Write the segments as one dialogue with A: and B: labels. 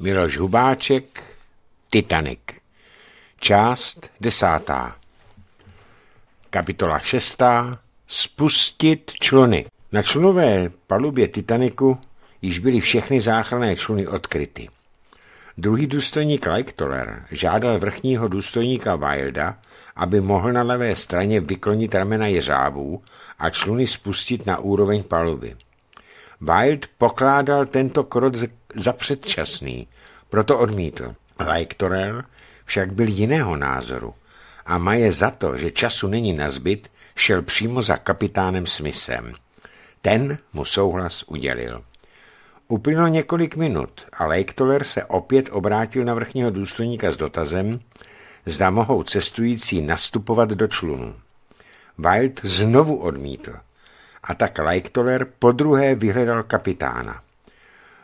A: Miloš Hubáček, Titanic. Část desátá. Kapitola šestá. Spustit čluny. Na člunové palubě Titaniku již byly všechny záchranné čluny odkryty. Druhý důstojník Lightoller žádal vrchního důstojníka Wilda, aby mohl na levé straně vyklonit ramena jeřábů a čluny spustit na úroveň paluby. Wilde pokládal tento krok za předčasný, proto odmítl. Leichtorel však byl jiného názoru a Maje za to, že času není na zbyt, šel přímo za kapitánem Smithem. Ten mu souhlas udělil. Uplynulo několik minut a Leichtoler se opět obrátil na vrchního důstojníka s dotazem, zda mohou cestující nastupovat do člunu. Wild znovu odmítl a tak Leichtoller podruhé vyhledal kapitána.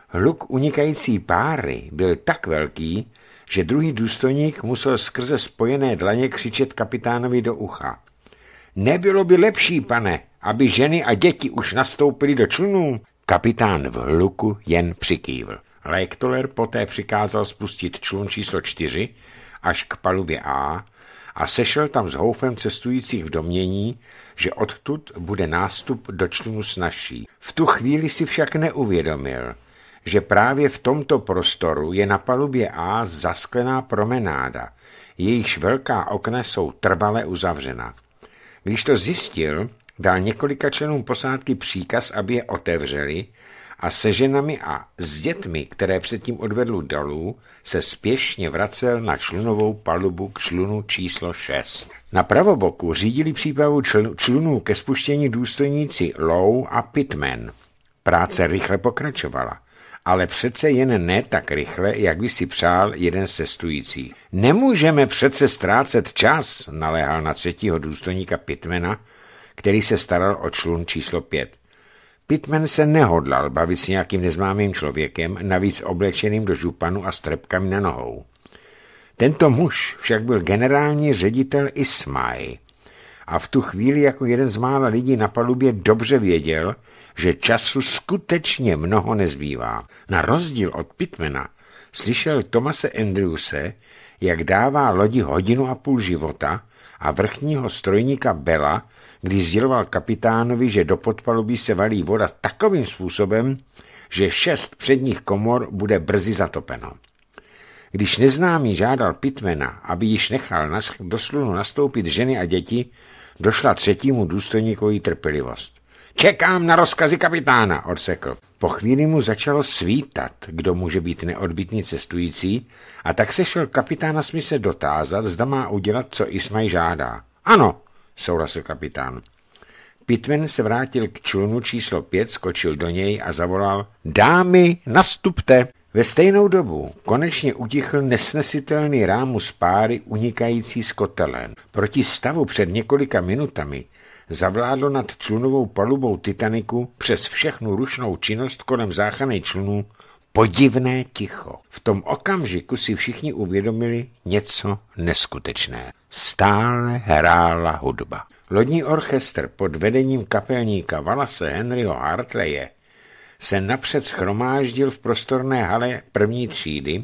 A: Hluk unikající páry byl tak velký, že druhý důstojník musel skrze spojené dlaně křičet kapitánovi do ucha. Nebylo by lepší, pane, aby ženy a děti už nastoupily do člunů? Kapitán v hluku jen přikývl. Lektoler poté přikázal spustit člun číslo čtyři až k palubě A, a sešel tam s houfem cestujících v domění, že odtud bude nástup do člunu snažší. V tu chvíli si však neuvědomil, že právě v tomto prostoru je na palubě A zasklená promenáda, jejichž velká okna jsou trvale uzavřena. Když to zjistil, dal několika členům posádky příkaz, aby je otevřeli a se ženami a s dětmi, které předtím odvedl dolů, se spěšně vracel na člunovou palubu k člunu číslo 6. Na pravoboku řídili přípravu člunů ke spuštění důstojníci Low a Pitman. Práce rychle pokračovala ale přece jen ne tak rychle, jak by si přál jeden cestující. Nemůžeme přece ztrácet čas, naléhal na třetího důstojníka Pitmana, který se staral o člun číslo pět. Pitman se nehodlal bavit s nějakým neznámým člověkem, navíc oblečeným do županu a s trepkami na nohou. Tento muž však byl generální ředitel Ismaj a v tu chvíli jako jeden z mála lidí na palubě dobře věděl, že času skutečně mnoho nezbývá. Na rozdíl od Pitmana slyšel Tomase Andrewse, jak dává lodi hodinu a půl života a vrchního strojníka Bela když sděloval kapitánovi, že do podpalubí se valí voda takovým způsobem, že šest předních komor bude brzy zatopeno. Když neznámý žádal Pitmena, aby již nechal do slunu nastoupit ženy a děti, došla třetímu důstojníkovi trpělivost. Čekám na rozkazy kapitána, odsekl. Po chvíli mu začalo svítat, kdo může být neodbitný cestující, a tak se šel kapitána Smise dotázat, zda má udělat, co Ismaj žádá. Ano, souhlasil kapitán. Pitman se vrátil k člunu číslo pět, skočil do něj a zavolal Dámy, nastupte! Ve stejnou dobu konečně utichl nesnesitelný rámus páry unikající z kotelen. Proti stavu před několika minutami zavládlo nad člunovou palubou Titaniku přes všechnu rušnou činnost kolem záchranných člunů podivné ticho. V tom okamžiku si všichni uvědomili něco neskutečné. Stále hrála hudba. Lodní orchestr pod vedením kapelníka Valase Henryho Hartleje se napřed schromáždil v prostorné hale první třídy,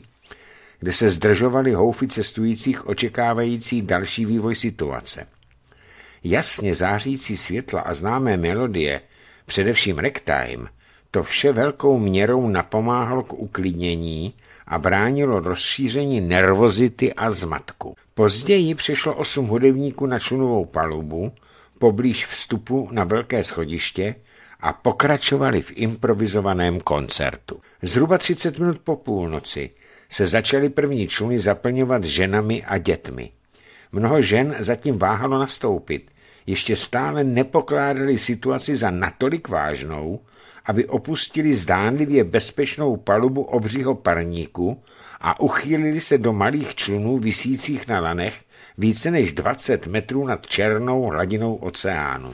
A: kde se zdržovali houfy cestujících očekávající další vývoj situace. Jasně zářící světla a známé melodie, především ragtime, to vše velkou měrou napomáhalo k uklidnění a bránilo rozšíření nervozity a zmatku. Později přišlo osm hudebníků na člunovou palubu, poblíž vstupu na velké schodiště a pokračovali v improvizovaném koncertu. Zhruba 30 minut po půlnoci se začaly první čluny zaplňovat ženami a dětmi. Mnoho žen zatím váhalo nastoupit, ještě stále nepokládali situaci za natolik vážnou, aby opustili zdánlivě bezpečnou palubu obřího parníku a uchýlili se do malých člunů visících na lanech více než 20 metrů nad černou hladinou oceánu.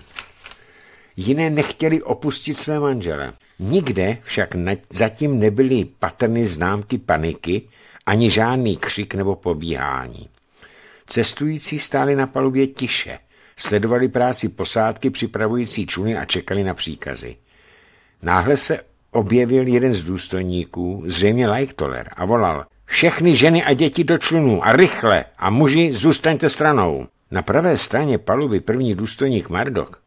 A: Jiné nechtěli opustit své manžele. Nikde však zatím nebyly patrny známky paniky, ani žádný křik nebo pobíhání. Cestující stáli na palubě tiše, sledovali práci posádky připravující čluny a čekali na příkazy. Náhle se objevil jeden z důstojníků, zřejmě Lajktoler, a volal Všechny ženy a děti do člunů a rychle a muži zůstaňte stranou. Na pravé straně paluby první důstojník Mardok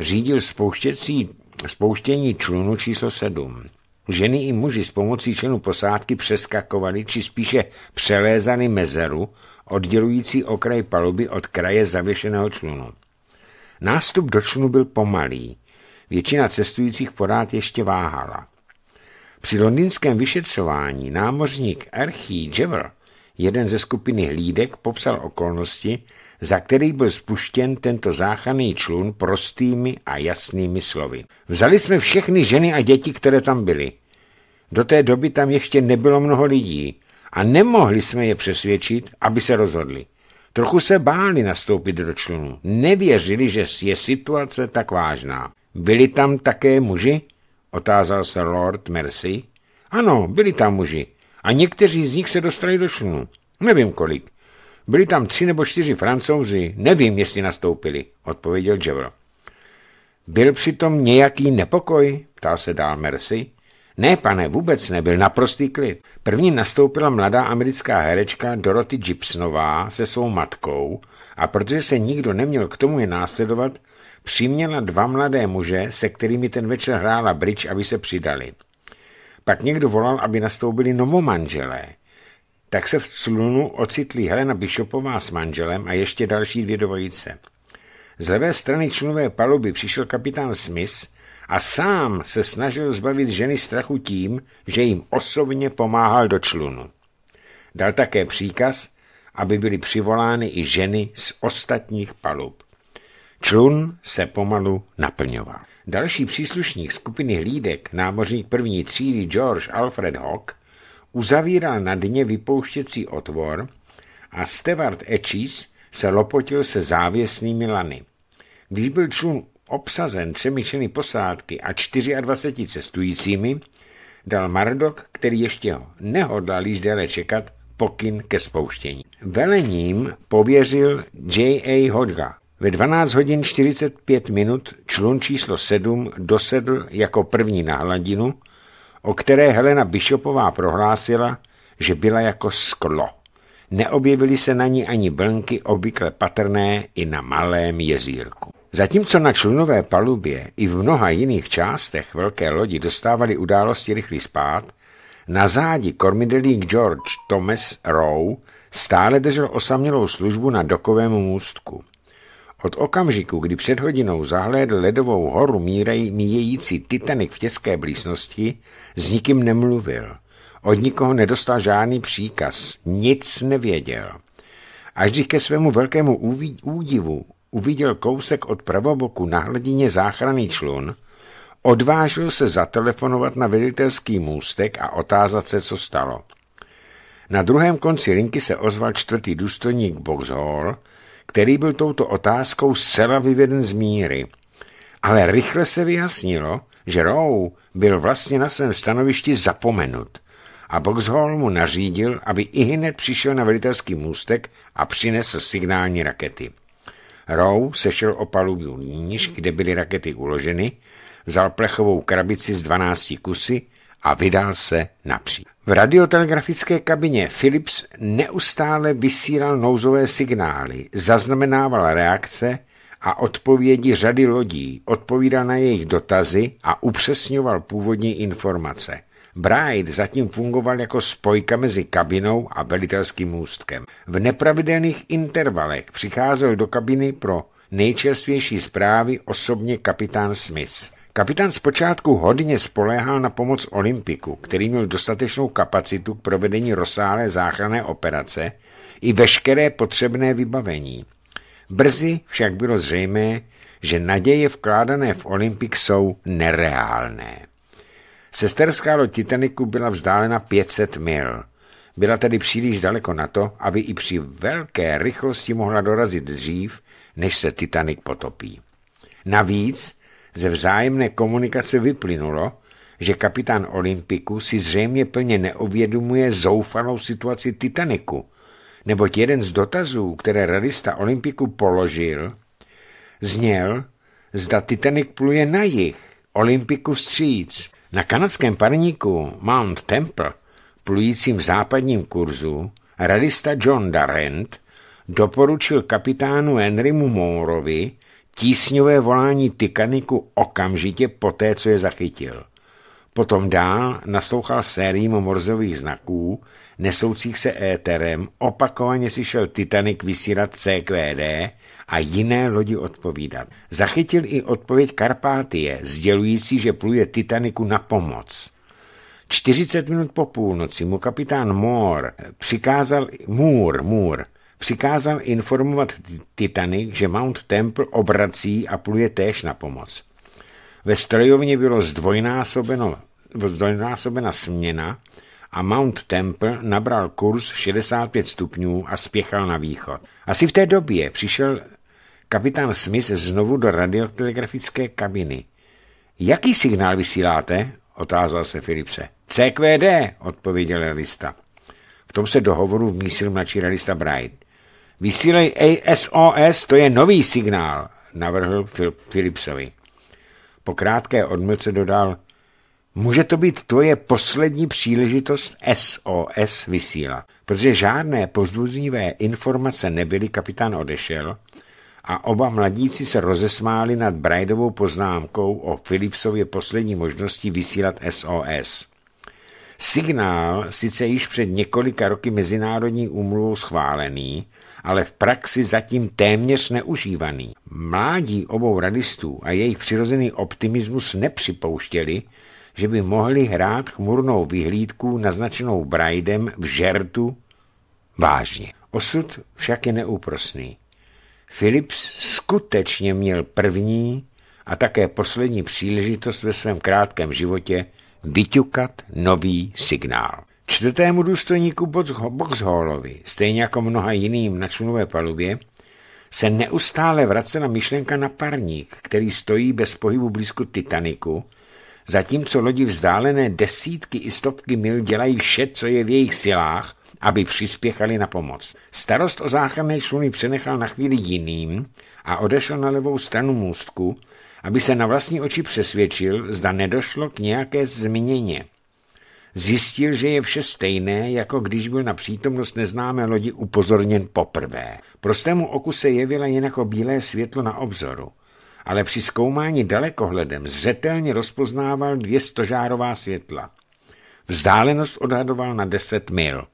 A: řídil spouštěcí, spouštění člunu číslo 7. Ženy i muži s pomocí členů posádky přeskakovali, či spíše přelézali mezeru, oddělující okraj paluby od kraje zavěšeného člunu. Nástup do člunu byl pomalý, Většina cestujících porád ještě váhala. Při londýnském vyšetřování námořník Archie Jever, jeden ze skupiny hlídek, popsal okolnosti, za který byl spuštěn tento záchranný člun prostými a jasnými slovy. Vzali jsme všechny ženy a děti, které tam byly. Do té doby tam ještě nebylo mnoho lidí a nemohli jsme je přesvědčit, aby se rozhodli. Trochu se báli nastoupit do člunu. Nevěřili, že je situace tak vážná. Byli tam také muži? Otázal se Lord Mercy. Ano, byli tam muži. A někteří z nich se dostali do šunu. Nevím kolik. Byli tam tři nebo čtyři francouzi. Nevím, jestli nastoupili, odpověděl Jevro. Byl přitom nějaký nepokoj? Ptal se dál Mercy. Ne, pane, vůbec nebyl, naprostý klid. První nastoupila mladá americká herečka Dorothy Gibsonová se svou matkou a protože se nikdo neměl k tomu je následovat, přiměla dva mladé muže, se kterými ten večer hrála bridge, aby se přidali. Pak někdo volal, aby nastoupili novomanželé. Tak se v slunu ocitli Helena Bishopová s manželem a ještě další dvě dvojice. Z levé strany člunové paluby přišel kapitán Smith a sám se snažil zbavit ženy strachu tím, že jim osobně pomáhal do člunu. Dal také příkaz, aby byly přivolány i ženy z ostatních palub. Člun se pomalu naplňoval. Další příslušník skupiny hlídek, námořník první třídy George Alfred Hawk, uzavíral na dně vypouštěcí otvor a Stewart Echis se lopotil se závěsnými lany. Když byl člun obsazen třemi členy posádky a 24 cestujícími, dal Mardok, který ještě nehodlal již déle čekat, pokyn ke spouštění. Velením pověřil J.A. Hodga, ve 12 hodin 45 minut člun číslo 7 dosedl jako první na hladinu, o které Helena Bishopová prohlásila, že byla jako sklo. Neobjevily se na ní ani blnky obvykle patrné i na malém jezírku. Zatímco na člunové palubě i v mnoha jiných částech velké lodi dostávali události rychlý spát, na zádi kormidelník George Thomas Rowe stále držel osamělou službu na dokovém můstku. Od okamžiku, kdy před hodinou zahlédl ledovou horu mírej, míjející Titanic v těžké blízkosti, s nikým nemluvil. Od nikoho nedostal žádný příkaz, nic nevěděl. Až když ke svému velkému údivu uviděl kousek od pravoboku na hladině záchranný člun, odvážil se zatelefonovat na velitelský můstek a otázat se, co stalo. Na druhém konci linky se ozval čtvrtý důstojník Boxhall, který byl touto otázkou zcela vyveden z míry. Ale rychle se vyjasnilo, že Rowe byl vlastně na svém stanovišti zapomenut a Boxhall mu nařídil, aby i hned přišel na velitelský můstek a přinesl signální rakety. Rowe sešel o palubu níž, kde byly rakety uloženy, vzal plechovou krabici z 12 kusy, a vydal se napříč. V radiotelegrafické kabině Philips neustále vysílal nouzové signály, zaznamenával reakce a odpovědi řady lodí, odpovídal na jejich dotazy a upřesňoval původní informace. Bright zatím fungoval jako spojka mezi kabinou a velitelským můstkem. V nepravidelných intervalech přicházel do kabiny pro nejčerstvější zprávy osobně kapitán Smith. Kapitán zpočátku hodně spoléhal na pomoc Olympiku, který měl dostatečnou kapacitu k provedení rozsáhlé záchranné operace i veškeré potřebné vybavení. Brzy však bylo zřejmé, že naděje vkládané v Olympik jsou nereálné. Sesterská loď Titaniku byla vzdálena 500 mil. Byla tedy příliš daleko na to, aby i při velké rychlosti mohla dorazit dřív, než se Titanic potopí. Navíc ze vzájemné komunikace vyplynulo, že kapitán Olympiku si zřejmě plně neovědomuje zoufalou situaci Titaniku, neboť jeden z dotazů, které radista Olympiku položil, zněl, zda Titanic pluje na jih, Olympiku vstříc. Na kanadském parníku Mount Temple, plujícím v západním kurzu, radista John Darrent doporučil kapitánu Henrymu Mourovi, tísňové volání Tykaniku okamžitě poté, co je zachytil. Potom dál naslouchal sériím morzových znaků, nesoucích se éterem, opakovaně si šel Titanic vysílat CQD a jiné lodi odpovídat. Zachytil i odpověď Karpátie, sdělující, že pluje Titaniku na pomoc. 40 minut po půlnoci mu kapitán Moore přikázal, Moore, Moore přikázal informovat Titanic, že Mount Temple obrací a pluje též na pomoc. Ve strojovně bylo zdvojnásobeno, zdvojnásobena směna a Mount Temple nabral kurz 65 stupňů a spěchal na východ. Asi v té době přišel kapitán Smith znovu do radiotelegrafické kabiny. Jaký signál vysíláte? otázal se Filipse. CQD, odpověděl realista. V tom se dohovoru vmísil mladší realista Bright. Vysílej ASOS, to je nový signál, navrhl Fil Philipsovi. Po krátké odmlce dodal, může to být tvoje poslední příležitost SOS vysílat, protože žádné pozdůznivé informace nebyly, kapitán odešel a oba mladíci se rozesmáli nad Braidovou poznámkou o Philipsově poslední možnosti vysílat SOS. Signál, sice již před několika roky mezinárodní úmluvou schválený, ale v praxi zatím téměř neužívaný. Mládí obou radistů a jejich přirozený optimismus nepřipouštěli, že by mohli hrát chmurnou vyhlídku naznačenou Brajdem v žertu vážně. Osud však je neúprosný. Philips skutečně měl první a také poslední příležitost ve svém krátkém životě vyťukat nový signál. Čtvrtému důstojníku Boxhallovi, stejně jako mnoha jiným na člunové palubě, se neustále vracela myšlenka na parník, který stojí bez pohybu blízko Titaniku, zatímco lodi vzdálené desítky i stovky mil dělají vše, co je v jejich silách, aby přispěchali na pomoc. Starost o záchranné sluny přenechal na chvíli jiným a odešel na levou stranu můstku, aby se na vlastní oči přesvědčil, zda nedošlo k nějaké změně zjistil, že je vše stejné, jako když byl na přítomnost neznámé lodi upozorněn poprvé. Prostému oku se jevila jen jako bílé světlo na obzoru, ale při zkoumání dalekohledem zřetelně rozpoznával dvě stožárová světla. Vzdálenost odhadoval na 10 mil.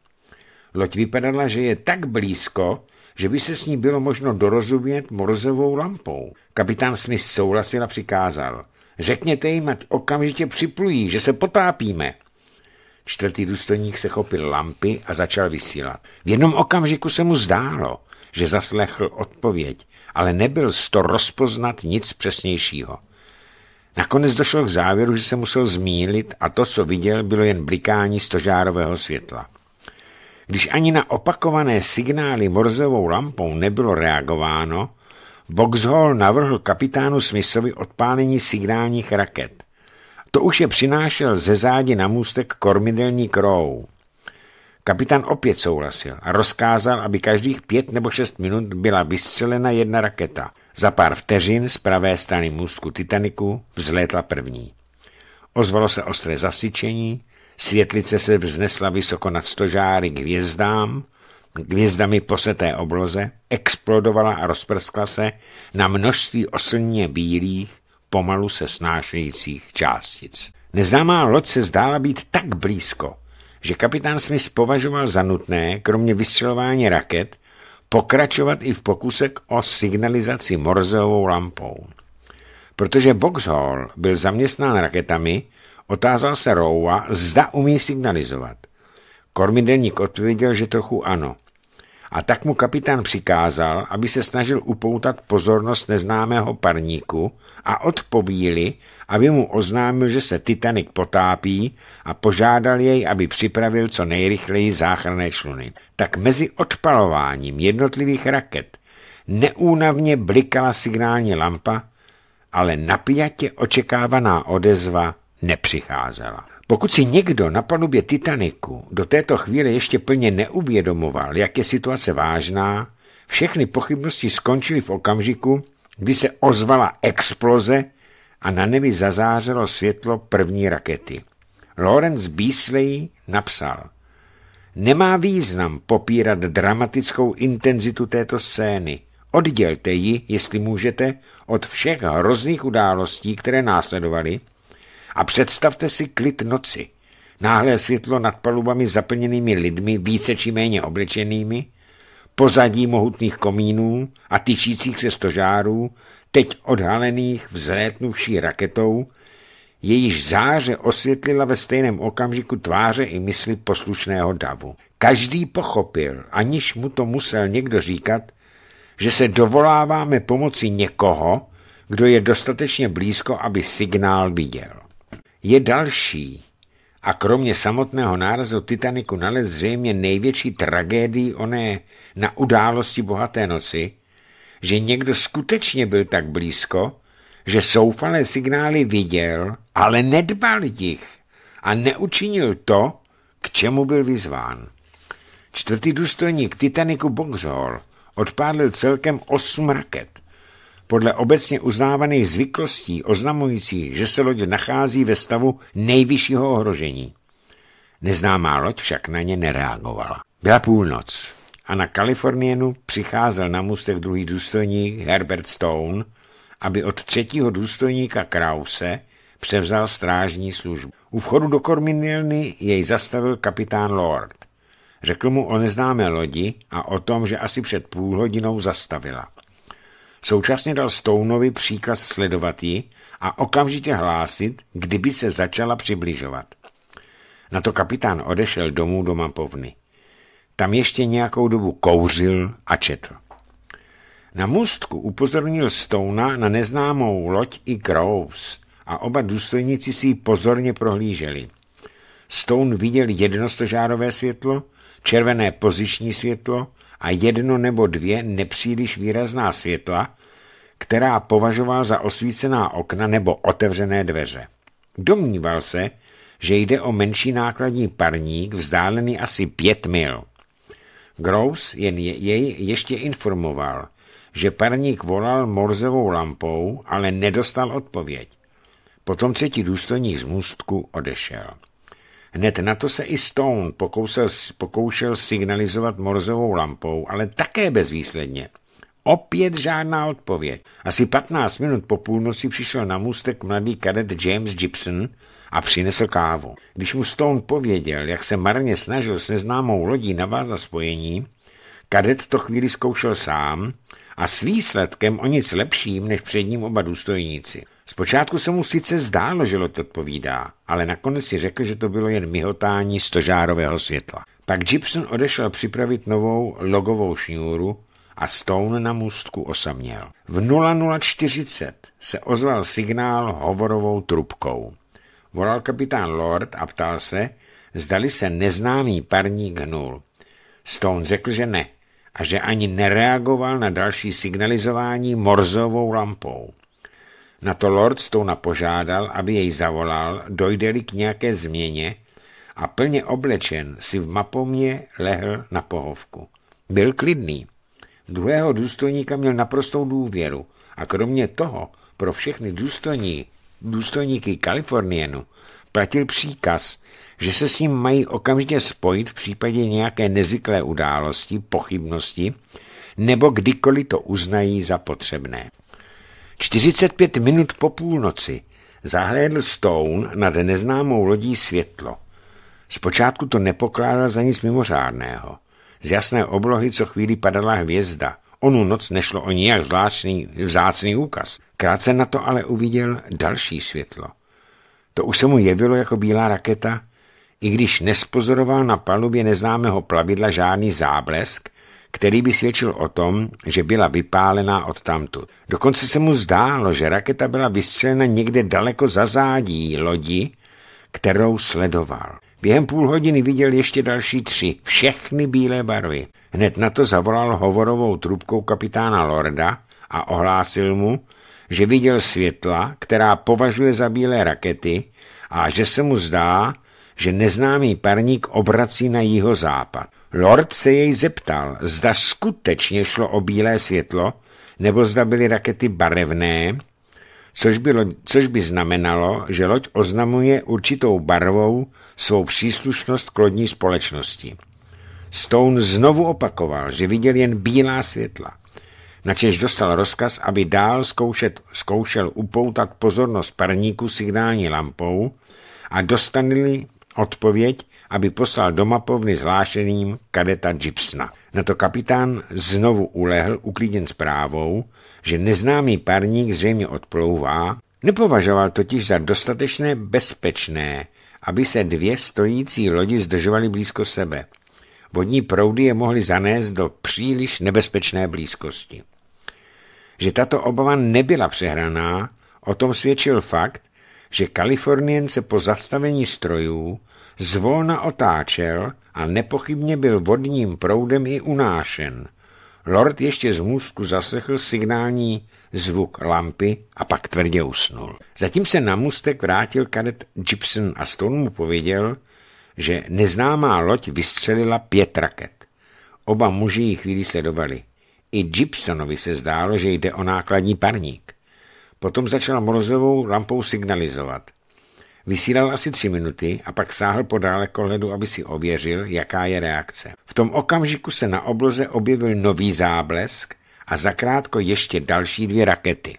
A: Loď vypadala, že je tak blízko, že by se s ní bylo možno dorozumět morzovou lampou. Kapitán Smith souhlasil a přikázal. Řekněte jim, ať okamžitě připlují, že se potápíme. Čtvrtý důstojník se chopil lampy a začal vysílat. V jednom okamžiku se mu zdálo, že zaslechl odpověď, ale nebyl z to rozpoznat nic přesnějšího. Nakonec došel k závěru, že se musel zmílit a to, co viděl, bylo jen blikání stožárového světla. Když ani na opakované signály morzovou lampou nebylo reagováno, Boxhall navrhl kapitánu Smithovi odpálení signálních raket. To už je přinášel ze zádi na můstek kormidelní krou. Kapitán opět souhlasil a rozkázal, aby každých pět nebo šest minut byla vystřelena jedna raketa. Za pár vteřin z pravé strany můstku Titaniku vzlétla první. Ozvalo se ostré zasyčení, světlice se vznesla vysoko nad stožáry k hvězdám, hvězdami poseté obloze, explodovala a rozprskla se na množství oslně bílých, pomalu se snášejících částic. Neznámá loď se zdála být tak blízko, že kapitán Smith považoval za nutné, kromě vystřelování raket, pokračovat i v pokusek o signalizaci morzovou lampou. Protože Boxhall byl zaměstnán raketami, otázal se Rowa, zda umí signalizovat. Kormidelník odpověděl, že trochu ano a tak mu kapitán přikázal, aby se snažil upoutat pozornost neznámého parníku a odpovíli, aby mu oznámil, že se Titanic potápí a požádal jej, aby připravil co nejrychleji záchranné čluny. Tak mezi odpalováním jednotlivých raket neúnavně blikala signální lampa, ale napjatě očekávaná odezva nepřicházela. Pokud si někdo na palubě Titaniku do této chvíle ještě plně neuvědomoval, jak je situace vážná, všechny pochybnosti skončily v okamžiku, kdy se ozvala exploze a na nevi zazářelo světlo první rakety. Lawrence Beasley napsal, nemá význam popírat dramatickou intenzitu této scény. Oddělte ji, jestli můžete, od všech hrozných událostí, které následovaly, a představte si klid noci. Náhlé světlo nad palubami zaplněnými lidmi, více či méně oblečenými, pozadí mohutných komínů a tyčících se stožárů, teď odhalených vzlétnuvší raketou, jejíž záře osvětlila ve stejném okamžiku tváře i mysli poslušného davu. Každý pochopil, aniž mu to musel někdo říkat, že se dovoláváme pomoci někoho, kdo je dostatečně blízko, aby signál viděl je další a kromě samotného nárazu Titaniku nalez zřejmě největší tragédii oné na události bohaté noci, že někdo skutečně byl tak blízko, že soufalé signály viděl, ale nedbal jich a neučinil to, k čemu byl vyzván. Čtvrtý důstojník Titaniku Boxhall odpádl celkem osm raket podle obecně uznávaných zvyklostí oznamující, že se loď nachází ve stavu nejvyššího ohrožení. Neznámá loď však na ně nereagovala. Byla půlnoc a na Kalifornienu přicházel na mustek druhý důstojník Herbert Stone, aby od třetího důstojníka Krause převzal strážní službu. U vchodu do Korminilny jej zastavil kapitán Lord. Řekl mu o neznámé lodi a o tom, že asi před půl hodinou zastavila. Současně dal Stounovi příkaz sledovat ji a okamžitě hlásit, kdyby se začala přibližovat. Na to kapitán odešel domů do mapovny. Tam ještě nějakou dobu kouřil a četl. Na můstku upozornil Stouna na neznámou loď i Groves a oba důstojníci si ji pozorně prohlíželi. Stone viděl jednostožárové světlo, červené poziční světlo a jedno nebo dvě nepříliš výrazná světla, která považoval za osvícená okna nebo otevřené dveře. Domníval se, že jde o menší nákladní parník vzdálený asi pět mil. Gross jen jej ještě informoval, že parník volal morzovou lampou, ale nedostal odpověď. Potom třetí důstojník z můstku odešel. Hned na to se i Stone pokousel, pokoušel signalizovat morzovou lampou, ale také bezvýsledně. Opět žádná odpověď. Asi 15 minut po půlnoci přišel na můstek mladý kadet James Gibson a přinesl kávu. Když mu Stone pověděl, jak se marně snažil s neznámou lodí navázat spojení, kadet to chvíli zkoušel sám a s výsledkem o nic lepším než před ním oba důstojníci. Zpočátku se mu sice zdálo, že lot odpovídá, ale nakonec si řekl, že to bylo jen myhotání stožárového světla. Pak Gibson odešel připravit novou logovou šňůru a Stone na můstku osaměl. V 0040 se ozval signál hovorovou trubkou. Volal kapitán Lord a ptal se, zdali se neznámý parník hnul. Stone řekl, že ne a že ani nereagoval na další signalizování morzovou lampou. Na to Lord Stouna požádal, aby jej zavolal, dojde-li k nějaké změně a plně oblečen si v mapomě lehl na pohovku. Byl klidný. Druhého důstojníka měl naprostou důvěru a kromě toho pro všechny důstojní, důstojníky Kalifornienu platil příkaz, že se s ním mají okamžitě spojit v případě nějaké nezvyklé události, pochybnosti nebo kdykoliv to uznají za potřebné. 45 minut po půlnoci zahlédl Stone nad neznámou lodí světlo. Zpočátku to nepokládal za nic mimořádného. Z jasné oblohy co chvíli padala hvězda. Onu noc nešlo o nijak zvláštní, vzácný úkaz. Krátce na to ale uviděl další světlo. To už se mu jevilo jako bílá raketa, i když nespozoroval na palubě neznámého plavidla žádný záblesk, který by svědčil o tom, že byla vypálená tamtu. Dokonce se mu zdálo, že raketa byla vystřelena někde daleko za zádí lodi, kterou sledoval. Během půl hodiny viděl ještě další tři, všechny bílé barvy. Hned na to zavolal hovorovou trubkou kapitána Lorda a ohlásil mu, že viděl světla, která považuje za bílé rakety a že se mu zdá, že neznámý parník obrací na jihozápad. Lord se jej zeptal, zda skutečně šlo o bílé světlo, nebo zda byly rakety barevné, což by, loď, což by znamenalo, že loď oznamuje určitou barvou svou příslušnost k lodní společnosti. Stone znovu opakoval, že viděl jen bílá světla, načež dostal rozkaz, aby dál zkoušet, zkoušel upoutat pozornost parníku signální lampou a dostanili odpověď, aby poslal do mapovny zvlášeným kadeta Gipsna. Na to kapitán znovu ulehl, uklíděn zprávou, že neznámý parník zřejmě odplouvá, nepovažoval totiž za dostatečné bezpečné, aby se dvě stojící lodi zdržovaly blízko sebe. Vodní proudy je mohly zanést do příliš nebezpečné blízkosti. Že tato obava nebyla přehraná, o tom svědčil fakt, že Kalifornien se po zastavení strojů zvolna otáčel a nepochybně byl vodním proudem i unášen. Lord ještě z můstku zaslechl signální zvuk lampy a pak tvrdě usnul. Zatím se na mustek vrátil kadet Gibson a Stone mu pověděl, že neznámá loď vystřelila pět raket. Oba muži ji chvíli sledovali. I Gibsonovi se zdálo, že jde o nákladní parník. Potom začal Morozovou lampou signalizovat. Vysílal asi tři minuty a pak sáhl po koledu, aby si ověřil, jaká je reakce. V tom okamžiku se na obloze objevil nový záblesk a zakrátko ještě další dvě rakety.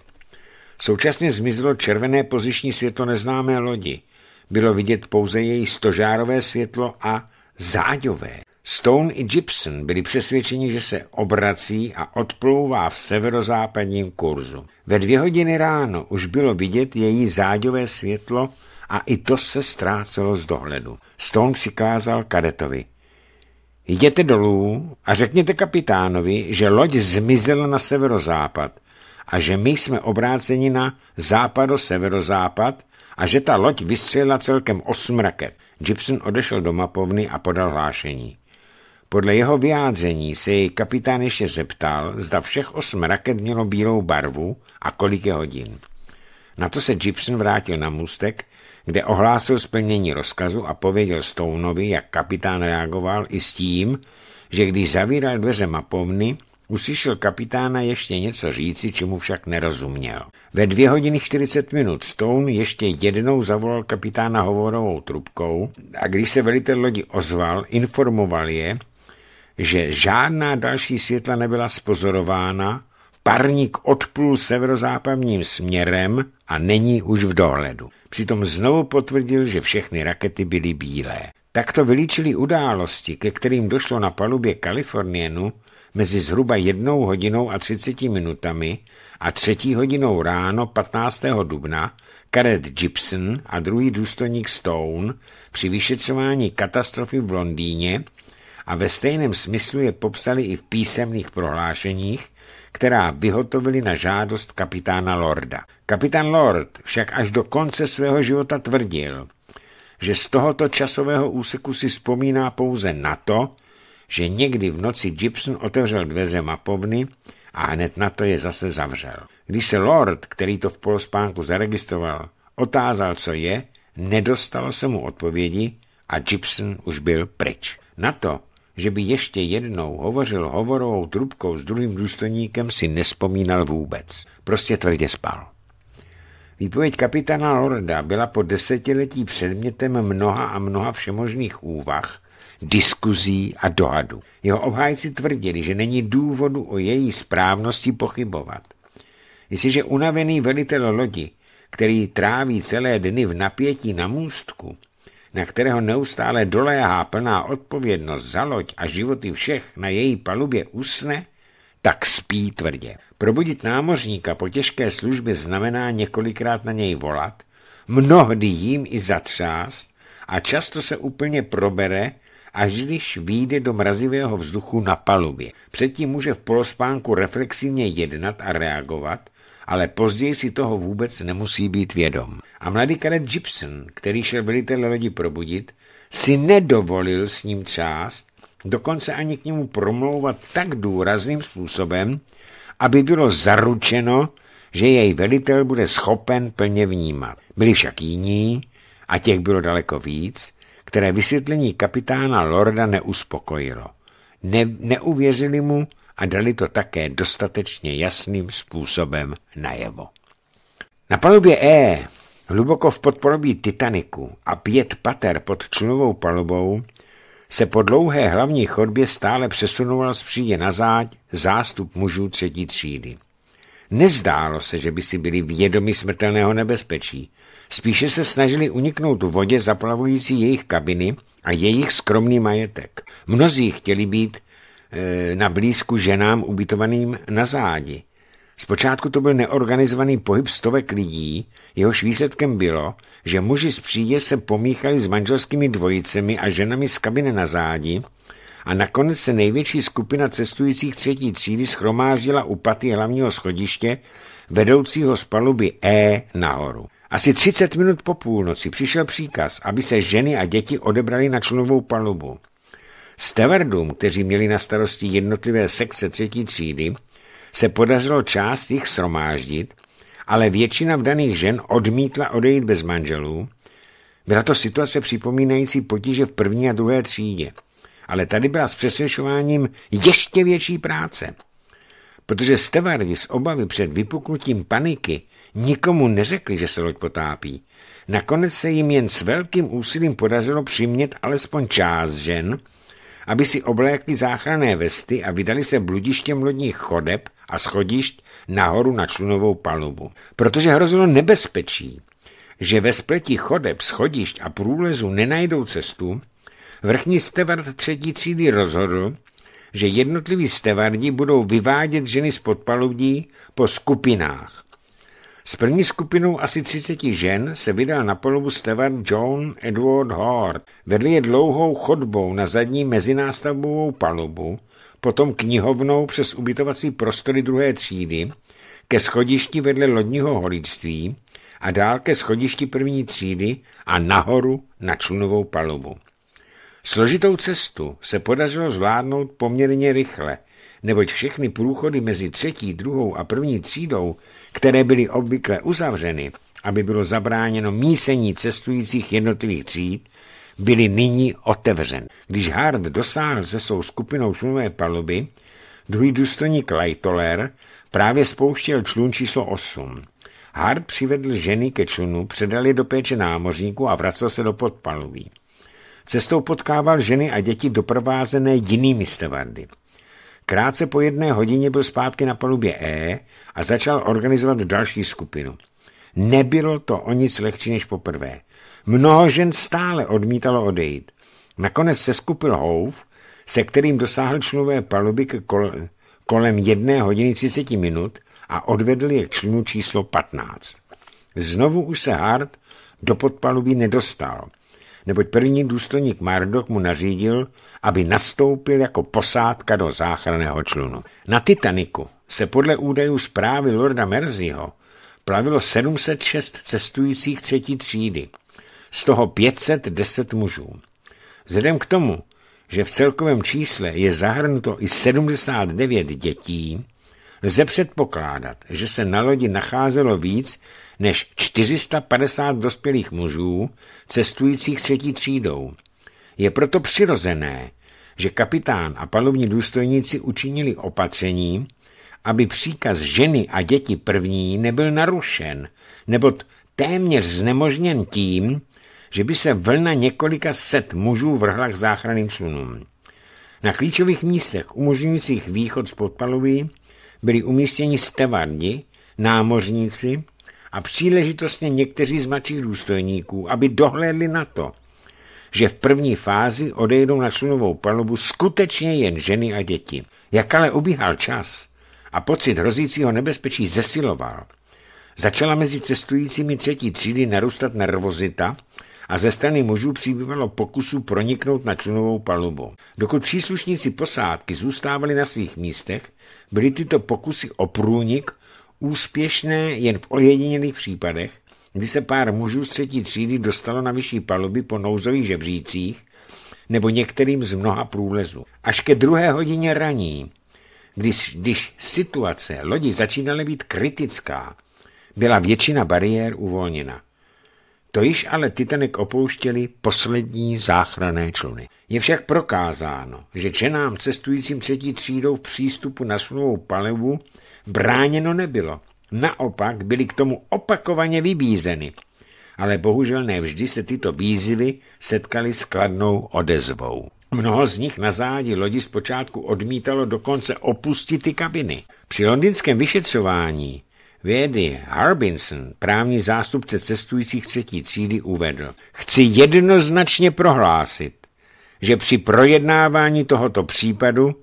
A: Současně zmizelo červené poziční světlo neznámé lodi. Bylo vidět pouze její stožárové světlo a záďové. Stone i Gibson byli přesvědčeni, že se obrací a odplouvá v severozápadním kurzu. Ve dvě hodiny ráno už bylo vidět její záďové světlo a i to se ztrácelo z dohledu. Stone přikázal kadetovi. Jděte dolů a řekněte kapitánovi, že loď zmizela na severozápad a že my jsme obráceni na západo-severozápad a že ta loď vystřelila celkem osm raket. Gibson odešel do mapovny a podal hlášení. Podle jeho vyjádření se jej kapitán ještě zeptal, zda všech osm raket mělo bílou barvu a kolik je hodin. Na to se Gibson vrátil na můstek kde ohlásil splnění rozkazu a pověděl Stounovi, jak kapitán reagoval i s tím, že když zavíral dveře mapovny, uslyšel kapitána ještě něco říci, čemu však nerozuměl. Ve dvě hodiny 40 minut Stone ještě jednou zavolal kapitána hovorovou trubkou a když se velitel lodi ozval, informoval je, že žádná další světla nebyla spozorována Parník odplul severozápadním směrem a není už v dohledu. Přitom znovu potvrdil, že všechny rakety byly bílé. Takto vylíčili události, ke kterým došlo na palubě Kalifornienu mezi zhruba jednou hodinou a 30 minutami a třetí hodinou ráno 15. dubna Karet Gibson a druhý důstojník Stone při vyšetřování katastrofy v Londýně a ve stejném smyslu je popsali i v písemných prohlášeních, která vyhotovili na žádost kapitána Lorda. Kapitán Lord však až do konce svého života tvrdil, že z tohoto časového úseku si vzpomíná pouze na to, že někdy v noci Gibson otevřel dveře mapovny a hned na to je zase zavřel. Když se Lord, který to v polospánku zaregistroval, otázal, co je, nedostalo se mu odpovědi a Gibson už byl pryč. Na to že by ještě jednou hovořil hovorovou trubkou s druhým důstojníkem, si nespomínal vůbec. Prostě tvrdě spal. Výpověď kapitána Lorda byla po desetiletí předmětem mnoha a mnoha všemožných úvah, diskuzí a dohadů. Jeho obhájci tvrdili, že není důvodu o její správnosti pochybovat. Jestliže unavený velitel lodi, který tráví celé dny v napětí na můstku, na kterého neustále doléhá plná odpovědnost za loď a životy všech na její palubě usne, tak spí tvrdě. Probudit námořníka po těžké službě znamená několikrát na něj volat, mnohdy jím i zatřást a často se úplně probere, až když výjde do mrazivého vzduchu na palubě. Předtím může v polospánku reflexivně jednat a reagovat, ale později si toho vůbec nemusí být vědom. A mladý karet Gibson, který šel velitele lodi probudit, si nedovolil s ním třást, dokonce ani k němu promlouvat tak důrazným způsobem, aby bylo zaručeno, že jej velitel bude schopen plně vnímat. Byli však jiní, a těch bylo daleko víc, které vysvětlení kapitána Lorda neuspokojilo. Ne, neuvěřili mu, a dali to také dostatečně jasným způsobem najevo. Na palubě E, hluboko v podporobí Titaniku a pět pater pod člunovou palubou, se po dlouhé hlavní chodbě stále přesunoval z přídě na záď zástup mužů třetí třídy. Nezdálo se, že by si byli vědomi smrtelného nebezpečí. Spíše se snažili uniknout v vodě zaplavující jejich kabiny a jejich skromný majetek. Mnozí chtěli být E, na blízku ženám ubytovaným na zádi. Zpočátku to byl neorganizovaný pohyb stovek lidí, jehož výsledkem bylo, že muži z přídě se pomíchali s manželskými dvojicemi a ženami z kabiny na zádi a nakonec se největší skupina cestujících třetí třídy schromáždila u paty hlavního schodiště, vedoucího z paluby E nahoru. Asi 30 minut po půlnoci přišel příkaz, aby se ženy a děti odebrali na člunovou palubu. Stevardům, kteří měli na starosti jednotlivé sekce třetí třídy, se podařilo část jich sromáždit, ale většina vdaných žen odmítla odejít bez manželů. Byla to situace připomínající potíže v první a druhé třídě, ale tady byla s přesvědčováním ještě větší práce protože stevardi z obavy před vypuknutím paniky nikomu neřekli, že se loď potápí. Nakonec se jim jen s velkým úsilím podařilo přimět alespoň část žen, aby si oblékli záchranné vesty a vydali se bludištěm lodních chodeb a schodišť nahoru na člunovou palubu. Protože hrozilo nebezpečí, že ve spleti chodeb, schodišť a průlezu nenajdou cestu, vrchní stevard třetí třídy rozhodl, že jednotliví stevardi budou vyvádět ženy z podpalubí po skupinách s první skupinou asi 30 žen se vydal na polovu stevar John Edward Hart. Vedli je dlouhou chodbou na zadní mezinástavbovou palubu, potom knihovnou přes ubytovací prostory druhé třídy, ke schodišti vedle lodního holičství a dál ke schodišti první třídy a nahoru na člunovou palubu. Složitou cestu se podařilo zvládnout poměrně rychle, neboť všechny průchody mezi třetí, druhou a první třídou, které byly obvykle uzavřeny, aby bylo zabráněno mísení cestujících jednotlivých tříd, byly nyní otevřeny. Když Hard dosáhl se svou skupinou člunové paluby, druhý důstojník Leitoler právě spouštěl člun číslo 8. Hard přivedl ženy ke člunu, předal je do péče námořníku a vracel se do podpaluví. Cestou potkával ženy a děti doprovázené jinými stevardy. Krátce po jedné hodině byl zpátky na palubě E a začal organizovat další skupinu. Nebylo to o nic lehčí než poprvé. Mnoho žen stále odmítalo odejít. Nakonec se skupil Houf, se kterým dosáhl členové paluby k kol kolem jedné hodiny 30 minut a odvedl je k člunu číslo 15. Znovu už se Hart do podpalubí nedostal – neboť první důstojník Mardok mu nařídil, aby nastoupil jako posádka do záchranného člunu. Na Titaniku se podle údajů zprávy Lorda Merzyho plavilo 706 cestujících třetí třídy, z toho 510 mužů. Vzhledem k tomu, že v celkovém čísle je zahrnuto i 79 dětí, lze předpokládat, že se na lodi nacházelo víc než 450 dospělých mužů cestujících třetí třídou. Je proto přirozené, že kapitán a palubní důstojníci učinili opatření, aby příkaz ženy a děti první nebyl narušen, nebo téměř znemožněn tím, že by se vlna několika set mužů vrhla k záchranným člunům. Na klíčových místech umožňujících východ z podpalovy byli umístěni stevardi, námořníci, a příležitostně někteří z mladších důstojníků, aby dohlédli na to, že v první fázi odejdou na slunovou palubu skutečně jen ženy a děti. Jak ale ubíhal čas a pocit hrozícího nebezpečí zesiloval, začala mezi cestujícími třetí třídy narůstat nervozita a ze strany mužů přibývalo pokusu proniknout na člunovou palubu. Dokud příslušníci posádky zůstávali na svých místech, byly tyto pokusy o průnik úspěšné jen v ojedinělých případech, kdy se pár mužů z třetí třídy dostalo na vyšší paluby po nouzových žebřících nebo některým z mnoha průlezů. Až ke druhé hodině raní, když, když situace lodi začínala být kritická, byla většina bariér uvolněna. To již ale Titanic opouštěli poslední záchranné čluny. Je však prokázáno, že ženám cestujícím třetí třídou v přístupu na sunovou palivu bráněno nebylo. Naopak byli k tomu opakovaně vybízeny. Ale bohužel nevždy se tyto výzvy setkaly s kladnou odezvou. Mnoho z nich na zádi lodi zpočátku odmítalo dokonce opustit ty kabiny. Při londýnském vyšetřování vědy Harbinson, právní zástupce cestujících třetí třídy, uvedl, chci jednoznačně prohlásit, že při projednávání tohoto případu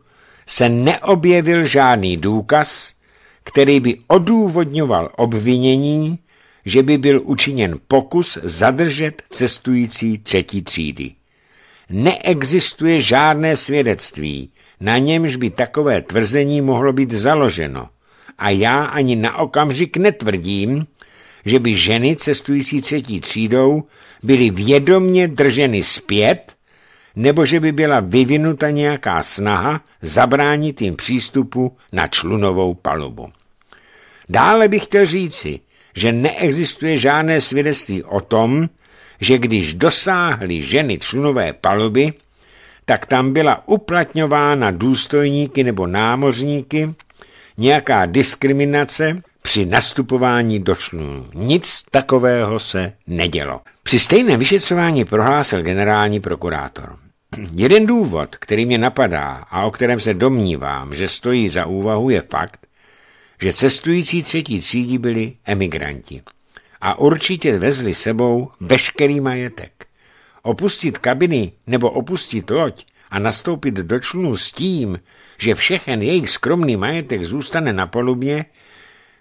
A: se neobjevil žádný důkaz, který by odůvodňoval obvinění, že by byl učiněn pokus zadržet cestující třetí třídy. Neexistuje žádné svědectví, na němž by takové tvrzení mohlo být založeno. A já ani na okamžik netvrdím, že by ženy cestující třetí třídou byly vědomně drženy zpět nebo že by byla vyvinuta nějaká snaha zabránit jim přístupu na člunovou palubu. Dále bych chtěl říci, že neexistuje žádné svědectví o tom, že když dosáhly ženy člunové paluby, tak tam byla uplatňována důstojníky nebo námořníky nějaká diskriminace, při nastupování do člunu nic takového se nedělo. Při stejném vyšetřování prohlásil generální prokurátor. Jeden důvod, který mě napadá a o kterém se domnívám, že stojí za úvahu, je fakt, že cestující třetí třídy byli emigranti a určitě vezli sebou veškerý majetek. Opustit kabiny nebo opustit loď a nastoupit do člunu s tím, že všechen jejich skromný majetek zůstane na polubě,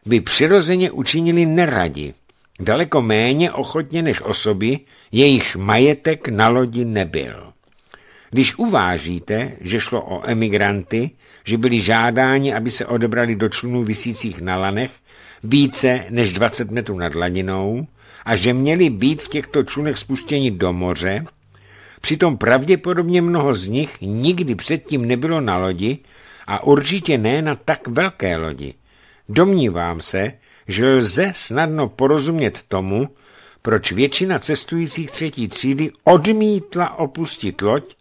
A: by přirozeně učinili neradi, daleko méně ochotně než osoby, jejichž majetek na lodi nebyl. Když uvážíte, že šlo o emigranty, že byli žádáni, aby se odebrali do člunů visících na lanech více než 20 metrů nad laninou a že měli být v těchto člunech spuštěni do moře, přitom pravděpodobně mnoho z nich nikdy předtím nebylo na lodi a určitě ne na tak velké lodi. Domnívám se, že lze snadno porozumět tomu, proč většina cestujících třetí třídy odmítla opustit loď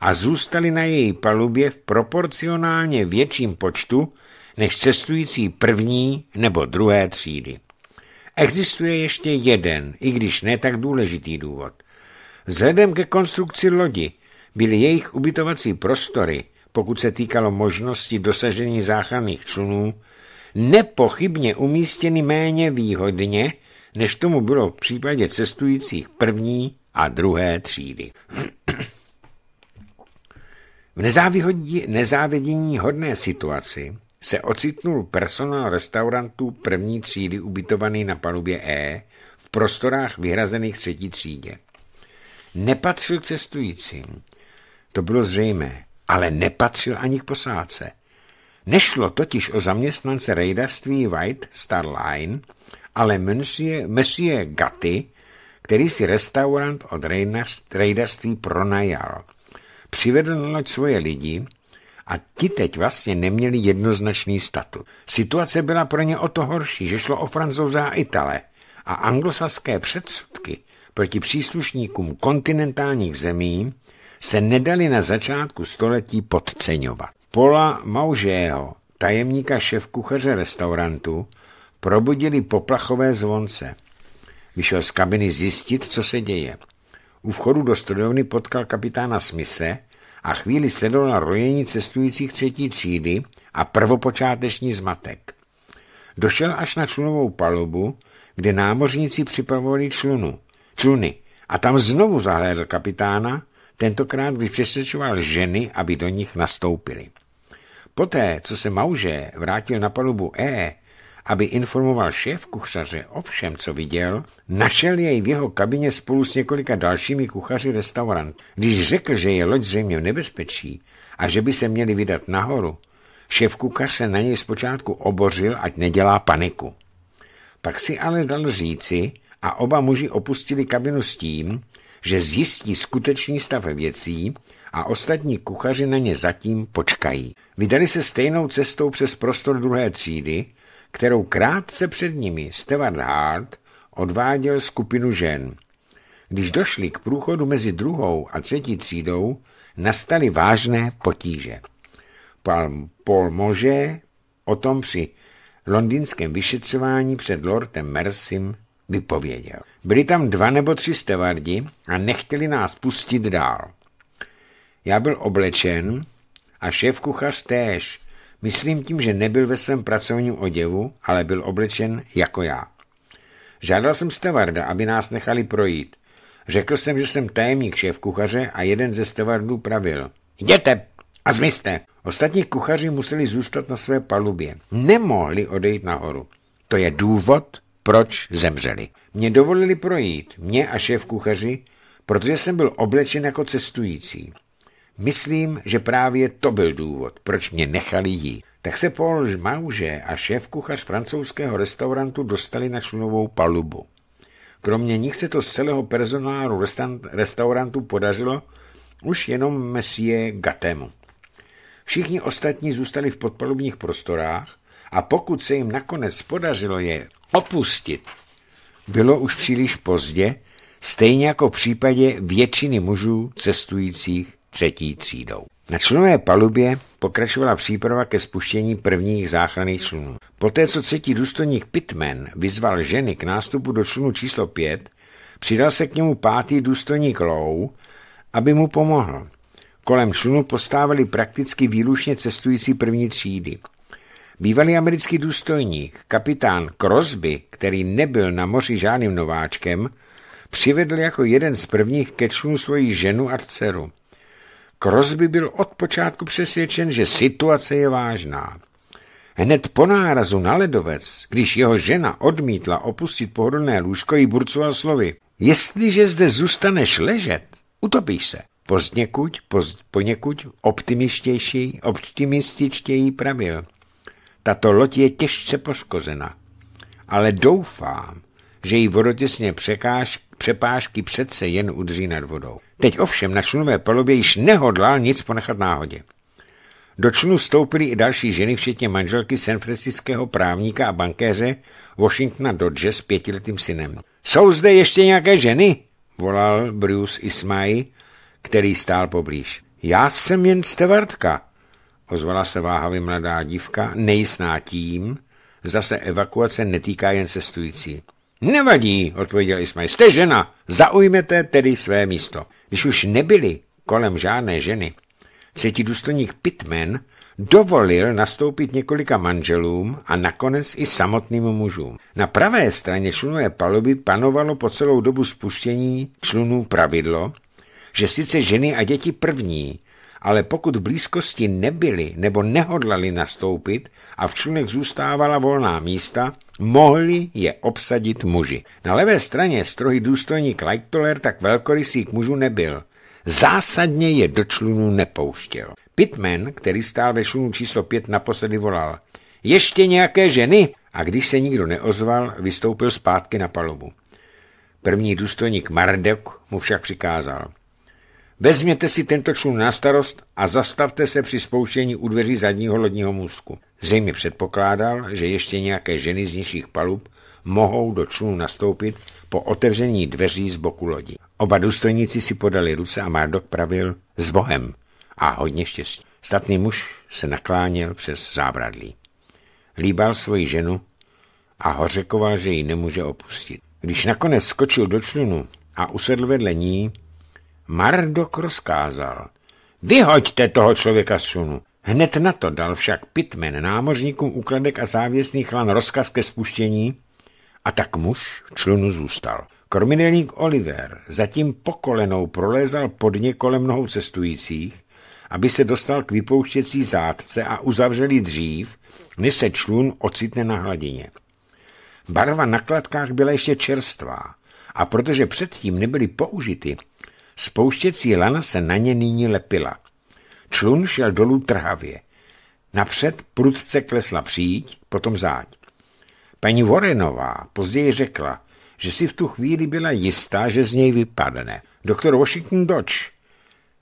A: a zůstali na její palubě v proporcionálně větším počtu než cestující první nebo druhé třídy. Existuje ještě jeden, i když ne tak důležitý důvod. Vzhledem ke konstrukci lodi byly jejich ubytovací prostory, pokud se týkalo možnosti dosažení záchranných člunů, nepochybně umístěny méně výhodně, než tomu bylo v případě cestujících první a druhé třídy. V nezávědění hodné situaci se ocitnul personál restaurantů první třídy ubytovaný na palubě E v prostorách vyhrazených třetí třídě. Nepatřil cestujícím, to bylo zřejmé, ale nepatřil ani k posádce – Nešlo totiž o zaměstnance rejdařství White Star Line, ale Monsieur, Gatti, který si restaurant od rejdařství pronajal. Přivedl na loď svoje lidi a ti teď vlastně neměli jednoznačný statut. Situace byla pro ně o to horší, že šlo o francouze a Itale a anglosaské předsudky proti příslušníkům kontinentálních zemí se nedali na začátku století podceňovat. Pola Maužého, tajemníka šef kuchaře restaurantu, probudili poplachové zvonce. Vyšel z kabiny zjistit, co se děje. U vchodu do studovny potkal kapitána Smise a chvíli sedl na rojení cestujících třetí třídy a prvopočáteční zmatek. Došel až na člunovou palubu, kde námořníci připravovali člunu, čluny a tam znovu zahlédl kapitána, tentokrát když přesvědčoval ženy, aby do nich nastoupili. Poté, co se Mauže vrátil na palubu E, aby informoval šéf kuchaře o všem, co viděl, našel jej v jeho kabině spolu s několika dalšími kuchaři restaurant. Když řekl, že je loď zřejmě v nebezpečí a že by se měli vydat nahoru, šéf kuchař se na něj zpočátku obořil, ať nedělá paniku. Pak si ale dal říci a oba muži opustili kabinu s tím, že zjistí skutečný stav věcí a ostatní kuchaři na ně zatím počkají. Vydali se stejnou cestou přes prostor druhé třídy, kterou krátce před nimi Stewart Hart odváděl skupinu žen. Když došli k průchodu mezi druhou a třetí třídou, nastaly vážné potíže. Pan Paul Može o tom při londýnském vyšetřování před Lordem Mersim vypověděl. Byli tam dva nebo tři stevardi a nechtěli nás pustit dál. Já byl oblečen a šéf kuchař též. Myslím tím, že nebyl ve svém pracovním oděvu, ale byl oblečen jako já. Žádal jsem stevarda, aby nás nechali projít. Řekl jsem, že jsem tajemník šéf kuchaře a jeden ze stevardů pravil. Jděte a zmizte. Ostatní kuchaři museli zůstat na své palubě. Nemohli odejít nahoru. To je důvod, proč zemřeli. Mě dovolili projít, mě a šéf kuchaři, protože jsem byl oblečen jako cestující. Myslím, že právě to byl důvod, proč mě nechali jít. Tak se Paul Mauže a šéf kuchař francouzského restaurantu dostali na člunovou palubu. Kromě nich se to z celého personálu restaurantu podařilo už jenom Messie Gatemu. Všichni ostatní zůstali v podpalubních prostorách a pokud se jim nakonec podařilo je opustit, bylo už příliš pozdě, stejně jako v případě většiny mužů cestujících třetí třídou. Na člunové palubě pokračovala příprava ke spuštění prvních záchranných člunů. Poté, co třetí důstojník Pitman vyzval ženy k nástupu do člunu číslo 5, přidal se k němu pátý důstojník Lou, aby mu pomohl. Kolem člunu postávali prakticky výlučně cestující první třídy. Bývalý americký důstojník, kapitán Crosby, který nebyl na moři žádným nováčkem, přivedl jako jeden z prvních ke člunu svoji ženu a dceru. Krosby byl od počátku přesvědčen, že situace je vážná. Hned po nárazu na ledovec, když jeho žena odmítla opustit pohodlné lůžko, jí burcoval slovy. Jestliže zde zůstaneš ležet, utopíš se. Pozdněkuť, poz, poněkuď optimistější, optimističtěji pravil. Tato loď je těžce poškozena, ale doufám, že jí vodotěsně překáž, přepážky přece jen udrží nad vodou. Teď ovšem na člunové palubě již nehodlal nic ponechat náhodě. Do člunu stoupily i další ženy, včetně manželky sanfranciského právníka a bankéře Washingtona Dodge s pětiletým synem. Jsou zde ještě nějaké ženy? volal Bruce Ismay, který stál poblíž. Já jsem jen stevartka, ozvala se váhavě mladá dívka, nejsná tím, zase evakuace netýká jen cestující. Nevadí, odpověděl Ismay, jste žena, zaujmete tedy své místo když už nebyly kolem žádné ženy, třetí důstojník Pitman dovolil nastoupit několika manželům a nakonec i samotným mužům. Na pravé straně člunové paluby panovalo po celou dobu spuštění člunů pravidlo, že sice ženy a děti první ale pokud v blízkosti nebyli nebo nehodlali nastoupit a v člunech zůstávala volná místa, mohli je obsadit muži. Na levé straně strohý důstojník Lightoller tak velkorysý k mužu nebyl. Zásadně je do člunů nepouštěl. Pitman, který stál ve člunu číslo pět, naposledy volal Ještě nějaké ženy? A když se nikdo neozval, vystoupil zpátky na palubu. První důstojník Mardok mu však přikázal – Vezměte si tento člun na starost a zastavte se při spouštění u dveří zadního lodního můstku. Zřejmě předpokládal, že ještě nějaké ženy z nižších palub mohou do člunu nastoupit po otevření dveří z boku lodi. Oba důstojníci si podali ruce a Mardok pravil s bohem a hodně štěstí. Statný muž se nakláněl přes zábradlí. Líbal svoji ženu a hořekoval, že ji nemůže opustit. Když nakonec skočil do člunu a usedl vedle ní, Mardok rozkázal. Vyhoďte toho člověka z sunu. Hned na to dal však Pitman námořníkům úkladek a závěsný chlan rozkaz ke spuštění a tak muž v člunu zůstal. Kormidelník Oliver zatím pokolenou prolézal podně kolem nohou cestujících, aby se dostal k vypouštěcí zátce a uzavřeli dřív, než se člun ocitne na hladině. Barva na kladkách byla ještě čerstvá a protože předtím nebyly použity, Spouštěcí lana se na ně nyní lepila. Člun šel dolů trhavě. Napřed prudce klesla příď, potom záď. Paní Vorenová později řekla, že si v tu chvíli byla jistá, že z něj vypadne. Doktor Washington Dodge,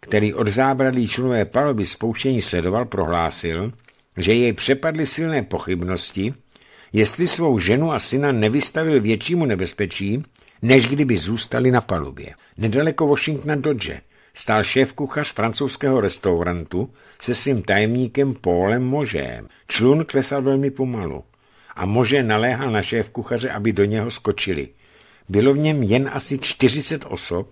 A: který od zábradlí člunové paloby spouštění sledoval, prohlásil, že jej přepadly silné pochybnosti, jestli svou ženu a syna nevystavil většímu nebezpečí, než kdyby zůstali na palubě. Nedaleko Washingtona Dodge stál šéf kuchař francouzského restaurantu se svým tajemníkem Paulem Možem. Člun klesal velmi pomalu a Može naléhal na šéf kuchaře, aby do něho skočili. Bylo v něm jen asi 40 osob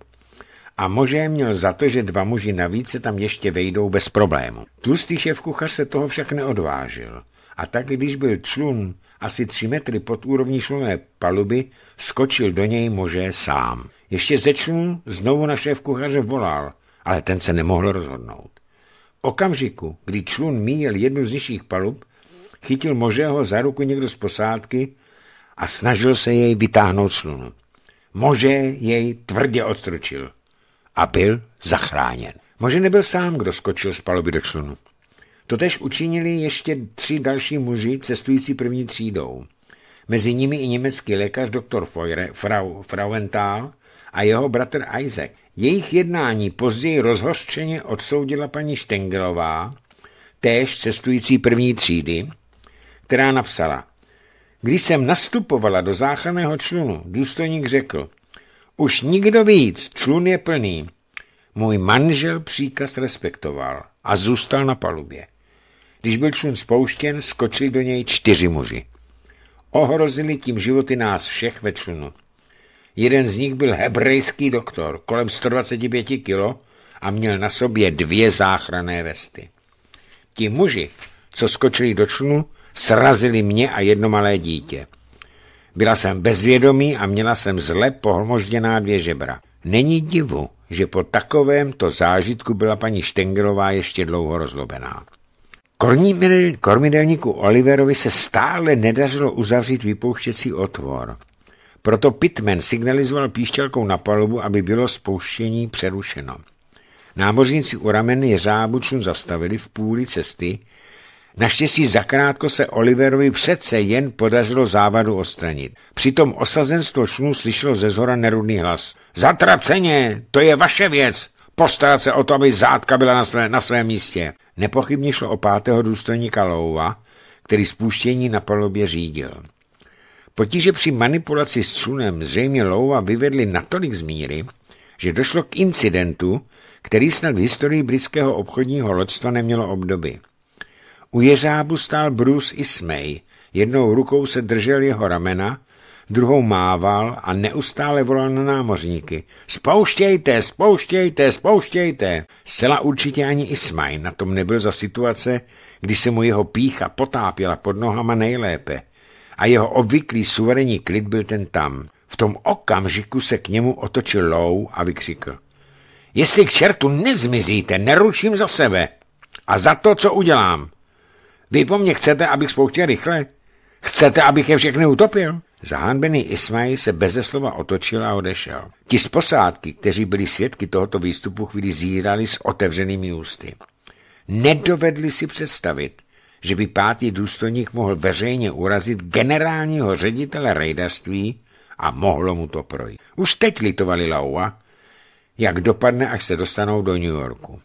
A: a Može měl za to, že dva muži navíc se tam ještě vejdou bez problému. Tlustý šéf kuchař se toho však neodvážil a tak, když byl člun asi tři metry pod úrovní člunové paluby, skočil do něj može sám. Ještě ze člunu znovu na šéf kuchaře volal, ale ten se nemohl rozhodnout. V okamžiku, kdy člun míjel jednu z nižších palub, chytil možeho za ruku někdo z posádky a snažil se jej vytáhnout člunu. Može jej tvrdě odstručil a byl zachráněn. Može nebyl sám, kdo skočil z paluby do člunu. Totež učinili ještě tři další muži cestující první třídou. Mezi nimi i německý lékař doktor Feure, Frau, Frauenthal a jeho bratr Isaac. Jejich jednání později rozhořčeně odsoudila paní Štengelová, též cestující první třídy, která napsala Když jsem nastupovala do záchranného člunu, důstojník řekl Už nikdo víc, člun je plný. Můj manžel příkaz respektoval a zůstal na palubě. Když byl člun spouštěn, skočili do něj čtyři muži. Ohrozili tím životy nás všech ve člunu. Jeden z nich byl hebrejský doktor, kolem 125 kilo a měl na sobě dvě záchranné vesty. Ti muži, co skočili do člunu, srazili mě a jedno malé dítě. Byla jsem bezvědomý a měla jsem zle pohmožděná dvě žebra. Není divu, že po takovémto zážitku byla paní Štengerová ještě dlouho rozlobená. Kormidelníku Oliverovi se stále nedařilo uzavřít vypouštěcí otvor. Proto Pitman signalizoval píšťalkou na palubu, aby bylo spouštění přerušeno. Námořníci u ramen jeřábučům zastavili v půli cesty. Naštěstí zakrátko se Oliverovi přece jen podařilo závadu odstranit. Přitom osazenstvo šnů slyšelo ze zhora nerudný hlas. Zatraceně! To je vaše věc! postarat se o to, aby zátka byla na, své, na svém místě. Nepochybně šlo o pátého důstojníka Louva, který spuštění na palubě řídil. Potíže při manipulaci s člunem zřejmě Louva vyvedly natolik z míry, že došlo k incidentu, který snad v historii britského obchodního loďstva nemělo obdoby. U jeřábu stál Bruce Ismay, jednou rukou se držel jeho ramena, druhou mával a neustále volal na námořníky. Spouštějte, spouštějte, spouštějte! Zcela určitě ani Ismaj na tom nebyl za situace, kdy se mu jeho pícha potápěla pod nohama nejlépe a jeho obvyklý suverénní klid byl ten tam. V tom okamžiku se k němu otočil Lou a vykřikl. Jestli k čertu nezmizíte, neruším za sebe. A za to, co udělám. Vy po mně chcete, abych spouštěl rychle? Chcete, abych je všechny utopil? Zahanbený Ismaj se beze slova otočil a odešel. Ti z posádky, kteří byli svědky tohoto výstupu, chvíli zírali s otevřenými ústy. Nedovedli si představit, že by pátý důstojník mohl veřejně urazit generálního ředitele rejdařství a mohlo mu to projít. Už teď litovali Laua, jak dopadne, až se dostanou do New Yorku.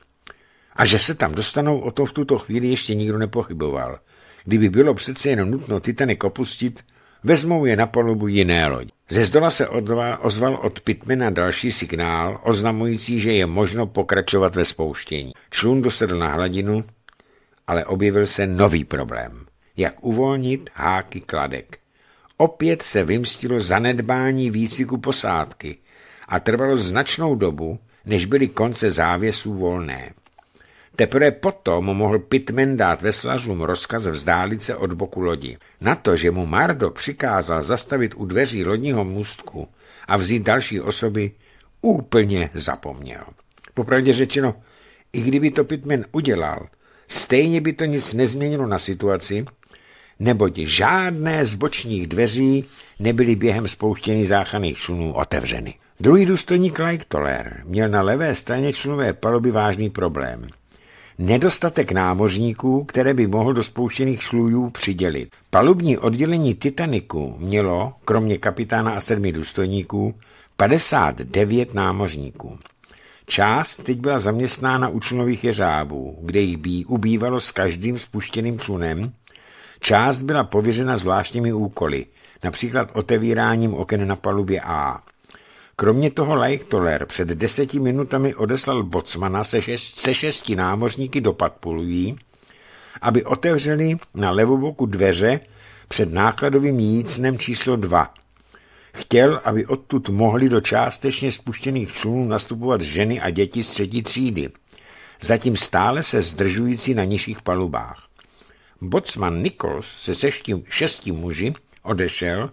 A: A že se tam dostanou, o to v tuto chvíli ještě nikdo nepochyboval – kdyby bylo přece jen nutno Titanic opustit, vezmou je na palubu jiné loď. Ze zdola se odvá ozval od Pitmana další signál, oznamující, že je možno pokračovat ve spouštění. Člun dosedl na hladinu, ale objevil se nový problém. Jak uvolnit háky kladek? Opět se vymstilo zanedbání výciku posádky a trvalo značnou dobu, než byly konce závěsů volné. Teprve potom mohl Pitman dát veslařům rozkaz vzdálit se od boku lodi. Na to, že mu Mardo přikázal zastavit u dveří lodního můstku a vzít další osoby, úplně zapomněl. Popravdě řečeno, i kdyby to Pitman udělal, stejně by to nic nezměnilo na situaci, neboť žádné z bočních dveří nebyly během spouštění záchranných člunů otevřeny. Druhý důstojník Lajk Toler měl na levé straně člunové paloby vážný problém nedostatek námořníků, které by mohl do spouštěných šlujů přidělit. Palubní oddělení Titaniku mělo, kromě kapitána a sedmi důstojníků, 59 námořníků. Část teď byla zaměstnána u člunových jeřábů, kde jich by ubývalo s každým spuštěným člunem. Část byla pověřena zvláštními úkoly, například otevíráním oken na palubě A. Kromě toho Toler před deseti minutami odeslal Bocmana se, šest, se šesti námořníky do Patpulují, aby otevřeli na levoboku dveře před nákladovým jícnem číslo dva. Chtěl, aby odtud mohli do částečně spuštěných člunů nastupovat ženy a děti z třetí třídy, zatím stále se zdržující na nižších palubách. Bocman Nichols se šesti muži odešel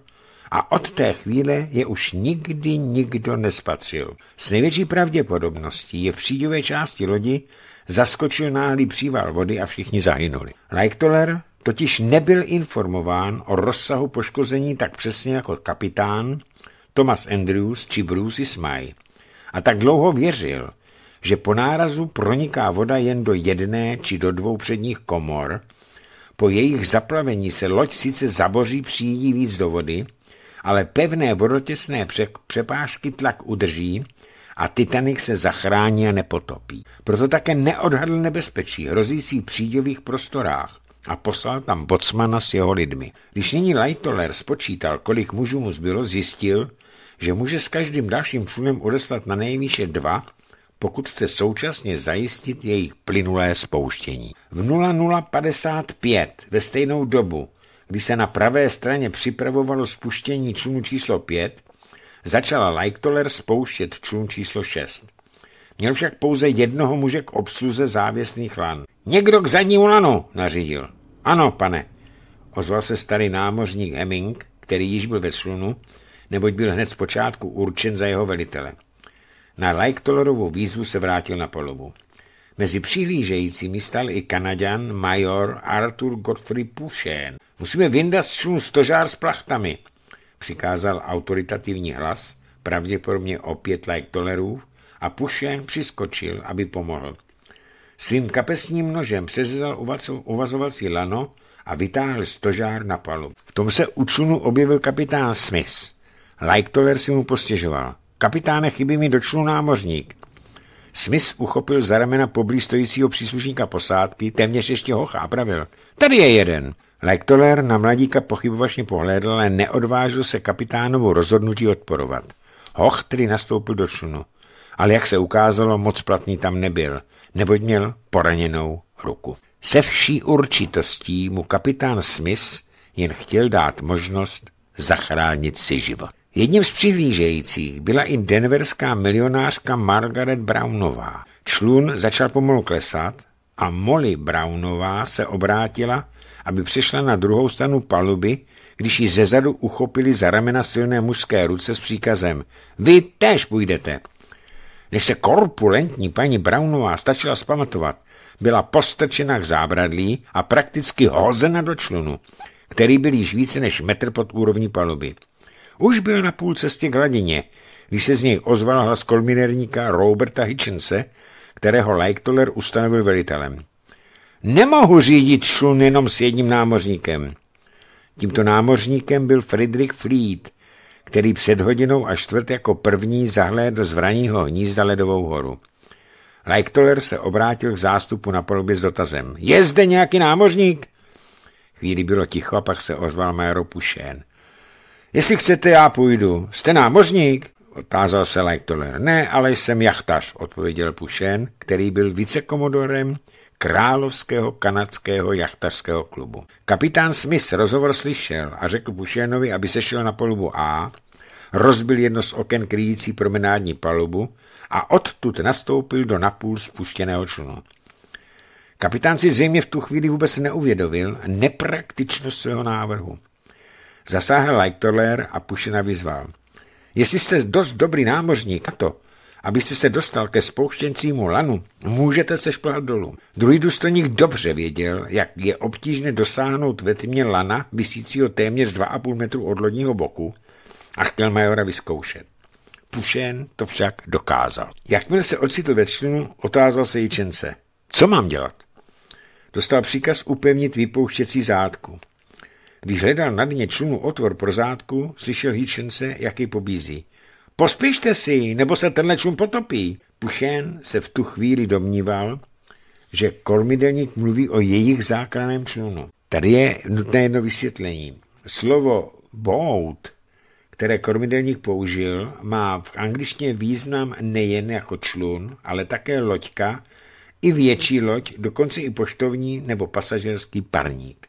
A: a od té chvíle je už nikdy nikdo nespatřil. S největší pravděpodobností je v příďové části lodi zaskočil náhlý příval vody a všichni zahynuli. Leichtoller totiž nebyl informován o rozsahu poškození tak přesně jako kapitán Thomas Andrews či Bruce Ismay a tak dlouho věřil, že po nárazu proniká voda jen do jedné či do dvou předních komor, po jejich zaplavení se loď sice zaboří přijídí víc do vody, ale pevné vodotěsné přepážky tlak udrží a Titanic se zachrání a nepotopí. Proto také neodhadl nebezpečí hrozící v příďových prostorách a poslal tam bocmana s jeho lidmi. Když nyní Lightoller spočítal, kolik mužů mu zbylo, zjistil, že může s každým dalším člunem odeslat na nejvýše dva, pokud chce současně zajistit jejich plynulé spouštění. V 0055 ve stejnou dobu kdy se na pravé straně připravovalo spuštění člunu číslo 5, začala Lightoller spouštět člun číslo 6. Měl však pouze jednoho muže k obsluze závěsných lan. Někdo k zadnímu lanu, nařídil. Ano, pane, ozval se starý námořník Heming, který již byl ve slunu, neboť byl hned zpočátku určen za jeho velitele. Na Lightolerovu výzvu se vrátil na polovu. Mezi přihlížejícími stal i Kanaďan major Arthur Godfrey Pušen, Musíme vyndat z stožár s plachtami, přikázal autoritativní hlas, pravděpodobně opět like tolerů, a Pušen přiskočil, aby pomohl. Svým kapesním nožem přeřezal uvazovací lano a vytáhl stožár na palu. V tom se u člunu objevil kapitán Smith. Lajktoler si mu postěžoval. Kapitáne, chybí mi do člunu námořník. Smith uchopil za ramena poblíž stojícího příslušníka posádky, téměř ještě ho chápravil. Tady je jeden. Lektoler na mladíka pochybovačně pohlédl, ale neodvážil se kapitánovu rozhodnutí odporovat. Hoch tedy nastoupil do člunu, ale jak se ukázalo, moc platný tam nebyl, neboť měl poraněnou ruku. Se vší určitostí mu kapitán Smith jen chtěl dát možnost zachránit si život. Jedním z přihlížejících byla i denverská milionářka Margaret Brownová. Člun začal pomalu klesat a Molly Brownová se obrátila aby přišla na druhou stranu paluby, když ji zezadu uchopili za ramena silné mužské ruce s příkazem Vy též půjdete. Než se korpulentní paní Brownová stačila spamatovat, byla postrčena k zábradlí a prakticky hozena do člunu, který byl již více než metr pod úrovní paluby. Už byl na půl cestě k hladině, když se z něj ozval hlas kolminérníka Roberta Hitchense, kterého Lightoller ustanovil velitelem. Nemohu řídit šlun jenom s jedním námořníkem. Tímto námořníkem byl Friedrich Fleet, který před hodinou a čtvrt jako první zahlédl z vraního hnízda Ledovou horu. Leichtoller se obrátil k zástupu na polubě s dotazem. Je zde nějaký námořník? Chvíli bylo ticho a pak se ozval Major Pušén. Jestli chcete, já půjdu. Jste námořník? Otázal se Leichtoller. Ne, ale jsem jachtař, odpověděl Pušén, který byl vicekomodorem Královského kanadského jachtařského klubu. Kapitán Smith rozhovor slyšel a řekl Bušenovi, aby se šel na palubu A, rozbil jedno z oken kryjící promenádní palubu a odtud nastoupil do napůl spuštěného člunu. Kapitán si zřejmě v tu chvíli vůbec neuvědomil nepraktičnost svého návrhu. Zasáhl Lightoller a Pušina vyzval. Jestli jste dost dobrý námořník, a to, Abyste se dostal ke spouštěncímu lanu, můžete se šplhat dolů. Druhý důstojník dobře věděl, jak je obtížné dosáhnout ve tmě lana, vysícího téměř 2,5 metru od lodního boku, a chtěl majora vyzkoušet. Pušen to však dokázal. Jakmile se ocitl ve členu, otázal se jičence. Co mám dělat? Dostal příkaz upevnit vypouštěcí zátku. Když hledal na dně člunu otvor pro zátku, slyšel hýčence, jak pobízí. Pospěšte si, nebo se tenhle čum potopí. Pušen se v tu chvíli domníval, že kormidelník mluví o jejich zákraném člunu. Tady je nutné jedno vysvětlení. Slovo boat, které kormidelník použil, má v angličtině význam nejen jako člun, ale také loďka, i větší loď, dokonce i poštovní nebo pasažerský parník.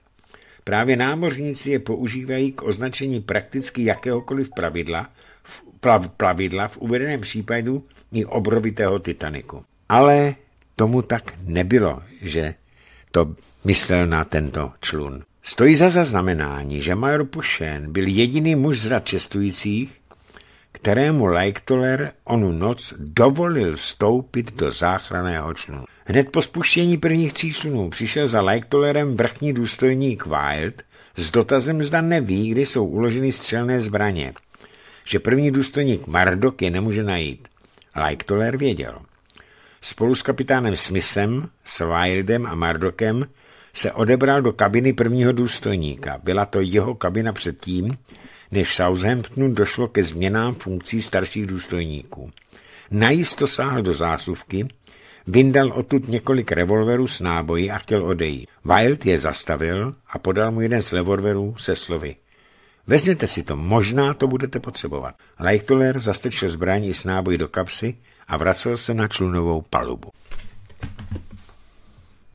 A: Právě námořníci je používají k označení prakticky jakéhokoliv pravidla, plavidla v uvedeném případu i obrovitého Titaniku. Ale tomu tak nebylo, že to myslel na tento člun. Stojí za zaznamenání, že major Pušen byl jediný muž z rad čestujících, kterému Leichtoller onu noc dovolil vstoupit do záchranného člunu. Hned po spuštění prvních tří člunů přišel za Leichtollerem vrchní důstojník Wild s dotazem, zda neví, kdy jsou uloženy střelné zbraně že první důstojník Mardok je nemůže najít. Like Toler věděl. Spolu s kapitánem Smithem, s Wildem a Mardokem se odebral do kabiny prvního důstojníka. Byla to jeho kabina předtím, než v Southamptonu došlo ke změnám funkcí starších důstojníků. Najisto sáhl do zásuvky, vyndal odtud několik revolverů s náboji a chtěl odejít. Wild je zastavil a podal mu jeden z revolverů se slovy. Vezměte si to, možná to budete potřebovat. Lightoller zastečil zbraní s náboj do kapsy a vracel se na člunovou palubu.